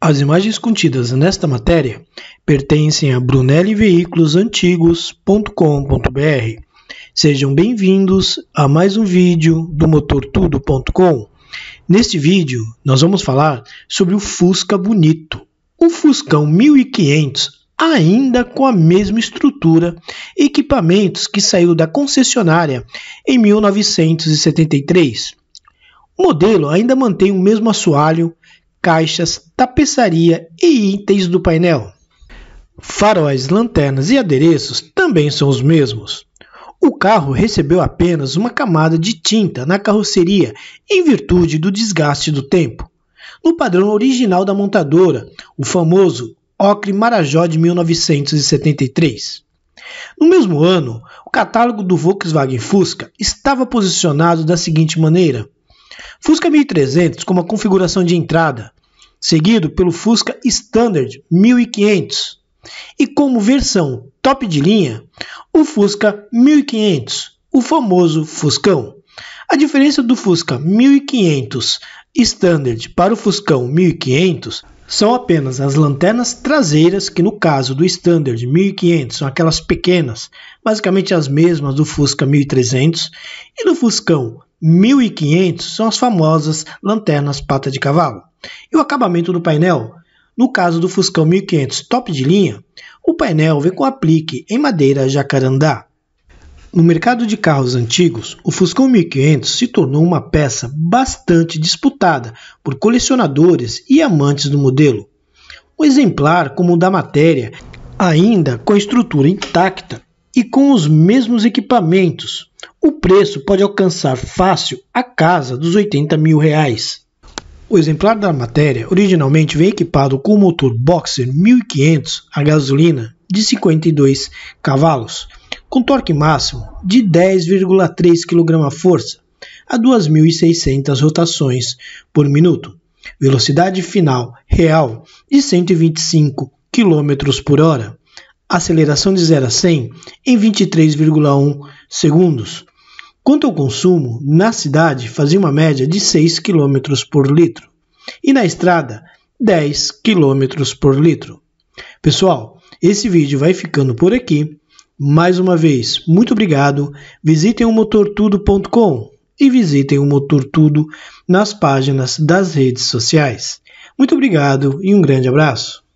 As imagens contidas nesta matéria pertencem a brunelliveículosantigos.com.br. Sejam bem-vindos a mais um vídeo do motortudo.com. Neste vídeo, nós vamos falar sobre o Fusca Bonito, o Fuscão 1500, ainda com a mesma estrutura e equipamentos que saiu da concessionária em 1973. O modelo ainda mantém o mesmo assoalho, caixas, tapeçaria e itens do painel. Faróis, lanternas e adereços também são os mesmos. O carro recebeu apenas uma camada de tinta na carroceria em virtude do desgaste do tempo. No padrão original da montadora, o famoso Ocre Marajó de 1973. No mesmo ano, o catálogo do Volkswagen Fusca estava posicionado da seguinte maneira: Fusca 1300 com uma configuração de entrada, seguido pelo Fusca Standard 1500 e como versão top de linha, o Fusca 1500, o famoso Fuscão. A diferença do Fusca 1500 Standard para o Fuscão 1500 são apenas as lanternas traseiras, que no caso do Standard 1500 são aquelas pequenas, basicamente as mesmas do Fusca 1300, e do Fuscão 1500 são as famosas lanternas pata de cavalo. E o acabamento do painel? No caso do Fuscão 1500 top de linha, o painel vem com aplique em madeira jacarandá. No mercado de carros antigos, o Fuscão 1500 se tornou uma peça bastante disputada por colecionadores e amantes do modelo. O exemplar como o da matéria, ainda com a estrutura intacta e com os mesmos equipamentos, o preço pode alcançar fácil a casa dos 80 mil reais. O exemplar da matéria originalmente vem equipado com o motor Boxer 1500 a gasolina de 52 cavalos, com torque máximo de 10,3 kgf a 2.600 rotações por minuto, velocidade final real de 125 km por hora, aceleração de 0 a 100 em 23,1 segundos, Quanto ao consumo, na cidade fazia uma média de 6 km por litro e na estrada 10 km por litro. Pessoal, esse vídeo vai ficando por aqui. Mais uma vez, muito obrigado. Visitem o motortudo.com e visitem o MotorTudo nas páginas das redes sociais. Muito obrigado e um grande abraço.